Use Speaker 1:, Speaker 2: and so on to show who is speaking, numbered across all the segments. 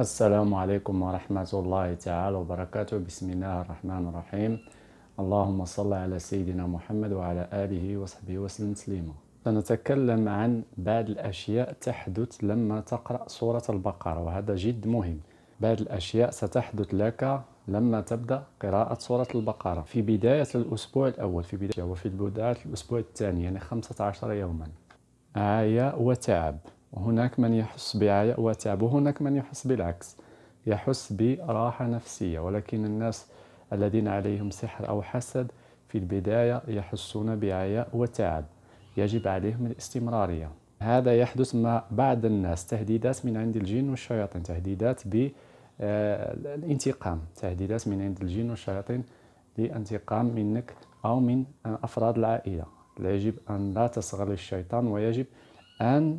Speaker 1: السلام عليكم ورحمة الله تعالى وبركاته بسم الله الرحمن الرحيم اللهم صل على سيدنا محمد وعلى آله وصحبه وسلم تسليما سنتكلم عن بعض الأشياء تحدث لما تقرأ سورة البقرة وهذا جد مهم بعض الأشياء ستحدث لك لما تبدأ قراءة سورة البقرة في بداية الأسبوع الأول في بداية وفي بداية الأسبوع الثاني يعني 15 يوما عاية وتعب وهناك من يحس بعياء وتعب وهناك من يحس بالعكس يحس براحة نفسية ولكن الناس الذين عليهم سحر أو حسد في البداية يحسون بعياء وتعب يجب عليهم الاستمرارية هذا يحدث مع بعض الناس تهديدات من عند الجن والشياطين تهديدات بالانتقام آه، تهديدات من عند الجن والشياطين لانتقام منك أو من أفراد العائلة يجب أن لا تصغر للشيطان ويجب أن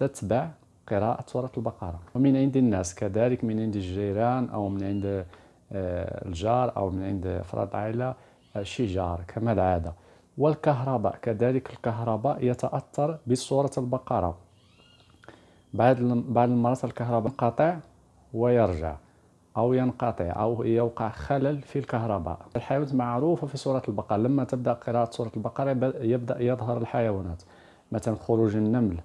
Speaker 1: تتبع قراءة سورة البقرة ومن عند الناس كذلك من عند الجيران أو من عند آه، الجار أو من عند أفراد عائلة آه، شجار كما العادة والكهرباء كذلك الكهرباء يتأثر بسورة البقرة بعد بعض المرات الكهرباء ينقطع ويرجع أو ينقطع أو يوقع خلل في الكهرباء الحيوانات معروفة في سورة البقرة لما تبدأ قراءة سورة البقرة يبدأ يظهر الحيوانات مثلا خروج النمل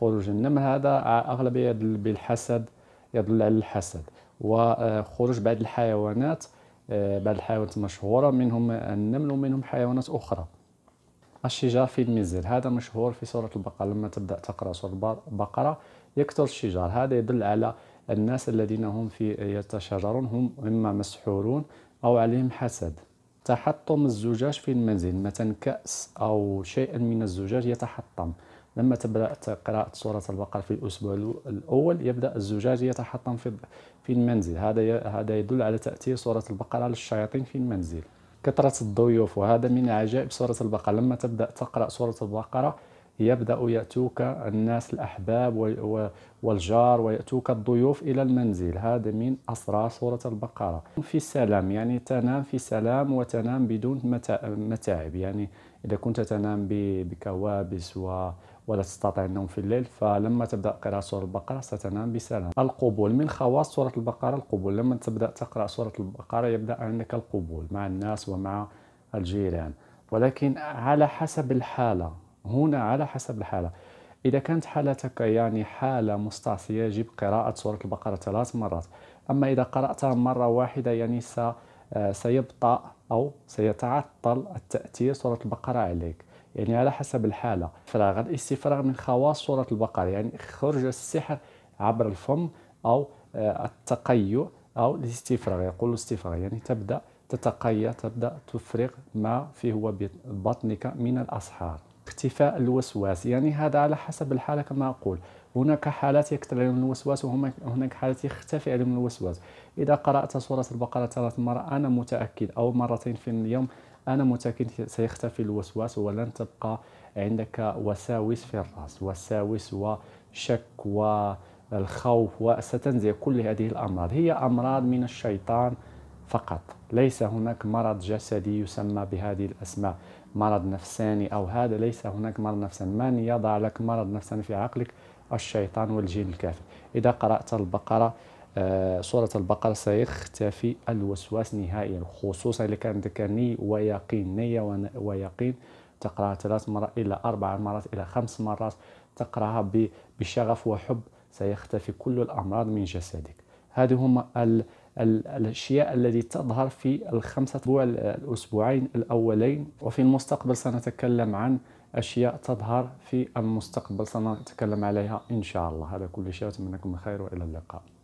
Speaker 1: خروج النمل هذا أغلبية يدل بالحسد يدل على الحسد وخروج بعض الحيوانات آه، بعض الحيوانات مشهورة منهم النمل ومنهم حيوانات أخرى الشجار في المنزل هذا مشهور في سورة البقرة لما تبدأ تقرأ سورة البقرة يكثر الشجار هذا يدل على الناس الذين هم في يتشاجرون هم إما مسحورون أو عليهم حسد تحطم الزجاج في المنزل مثلا كأس أو شيء من الزجاج يتحطم لما تبدأ قراءة سورة البقرة في الأسبوع الأول يبدأ الزجاج يتحطم في في المنزل هذا هذا يدل على تأثير سورة البقرة للشياطين في المنزل كثرة الضيوف وهذا من عجائب سورة البقرة لما تبدأ تقرأ سورة البقرة يبدأ يأتوك الناس الأحباب والجار ويأتوك الضيوف إلى المنزل هذا من أسرار سورة البقرة في سلام يعني تنام في سلام وتنام بدون متاعب يعني إذا كنت تنام بكوابس و ولا تستطيع النوم في الليل فلما تبدا قراءه سوره البقره ستنام بسلام القبول من خواص سوره البقره القبول لما تبدا تقرا سوره البقره يبدا عندك القبول مع الناس ومع الجيران ولكن على حسب الحاله هنا على حسب الحالة إذا كانت حالتك يعني حالة مستعصية يجب قراءة سورة البقرة ثلاث مرات أما إذا قرأتها مرة واحدة يعني آه، سيبطأ أو سيتعطل التأثير سورة البقرة عليك يعني على حسب الحالة فراغ الاستفراغ من خواص سورة البقرة يعني خرج السحر عبر الفم أو آه، التقيؤ أو الاستفراغ يقول الاستفراغ يعني تبدأ تتقيأ تبدأ تفرغ ما فيه بطنك من الأسحار اختفاء الوسواس يعني هذا على حسب الحالة كما أقول هناك حالات يكثر عليهم الوسواس وهناك حالات يختفي عليهم الوسواس إذا قرأت سورة البقرة ثلاث مرات أنا متأكد أو مرتين في اليوم أنا متأكد سيختفي الوسواس ولن تبقى عندك وساوس في الرأس وساوس وشك والخوف وستنزل كل هذه الأمراض هي أمراض من الشيطان فقط ليس هناك مرض جسدي يسمى بهذه الأسماء مرض نفساني أو هذا ليس هناك مرض نفساني من يضع لك مرض نفساني في عقلك الشيطان والجن الكافر إذا قرأت البقرة آه، سورة البقرة سيختفي الوسواس نهائيا خصوصا إذا كان عندك نية ويقين نية ويقين تقرأها ثلاث مرات إلى أربع مرات إلى خمس مرات تقرأها بشغف وحب سيختفي كل الأمراض من جسدك هذه هما الأشياء التي تظهر في الخمسة الأسبوعين الأولين وفي المستقبل سنتكلم عن أشياء تظهر في المستقبل سنتكلم عليها إن شاء الله هذا كل شيء أتمنى لكم الخير وإلى اللقاء